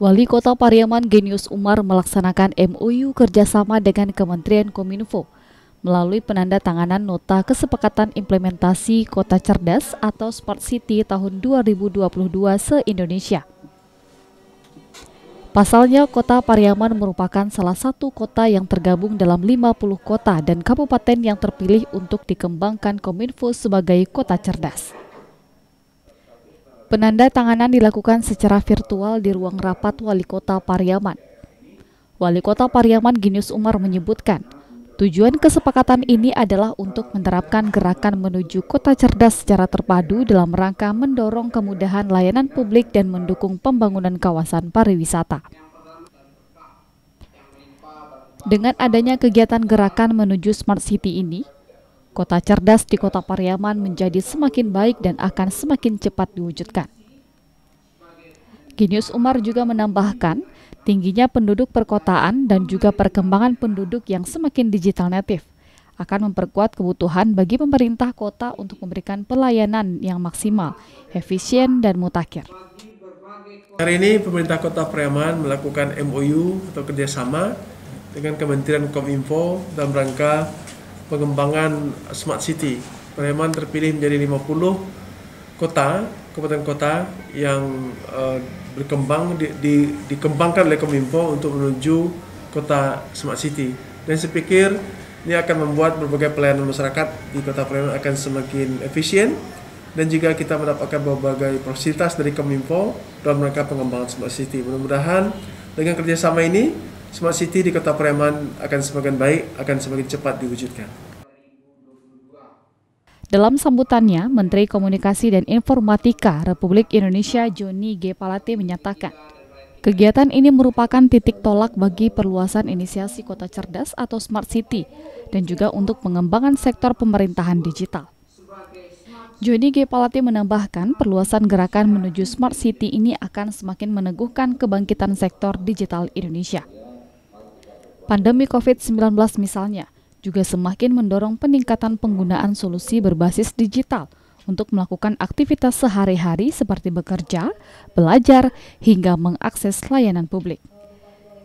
Wali Kota Pariaman Genius Umar melaksanakan MOU kerjasama dengan Kementerian Kominfo melalui penanda tanganan Nota Kesepakatan Implementasi Kota Cerdas atau Smart City tahun 2022 se-Indonesia. Pasalnya, kota Pariaman merupakan salah satu kota yang tergabung dalam 50 kota dan kabupaten yang terpilih untuk dikembangkan Kominfo sebagai kota cerdas. Penanda tanganan dilakukan secara virtual di ruang rapat Wali Kota Pariaman. Wali Kota Pariaman Ginius Umar menyebutkan, tujuan kesepakatan ini adalah untuk menerapkan gerakan menuju kota cerdas secara terpadu dalam rangka mendorong kemudahan layanan publik dan mendukung pembangunan kawasan pariwisata. Dengan adanya kegiatan gerakan menuju Smart City ini, Kota cerdas di Kota Pariaman menjadi semakin baik dan akan semakin cepat diwujudkan. Genius Umar juga menambahkan, tingginya penduduk perkotaan dan juga perkembangan penduduk yang semakin digital native akan memperkuat kebutuhan bagi pemerintah kota untuk memberikan pelayanan yang maksimal, efisien, dan mutakhir. Hari ini pemerintah kota Pariaman melakukan MOU atau kerjasama dengan Kementerian Kominfo dalam rangka pengembangan smart city. Pariaman terpilih menjadi 50 kota, kabupaten kota yang uh, berkembang di, di, dikembangkan oleh Kominfo untuk menuju kota smart city. Dan saya pikir ini akan membuat berbagai pelayanan masyarakat di kota Pariaman akan semakin efisien dan juga kita mendapatkan berbagai fasilitas dari Kominfo dalam rangka pengembangan smart city. Mudah-mudahan dengan kerjasama ini Smart City di Kota Preman akan semakin baik, akan semakin cepat diwujudkan. Dalam sambutannya, Menteri Komunikasi dan Informatika Republik Indonesia Joni G. Palate menyatakan, kegiatan ini merupakan titik tolak bagi perluasan inisiasi kota cerdas atau smart city dan juga untuk pengembangan sektor pemerintahan digital. Joni G. Palate menambahkan perluasan gerakan menuju smart city ini akan semakin meneguhkan kebangkitan sektor digital Indonesia. Pandemi COVID-19 misalnya juga semakin mendorong peningkatan penggunaan solusi berbasis digital untuk melakukan aktivitas sehari-hari seperti bekerja, belajar, hingga mengakses layanan publik.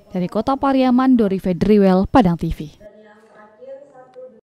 Dari Kota Pariaman, Dori Fedriwel, Padang TV.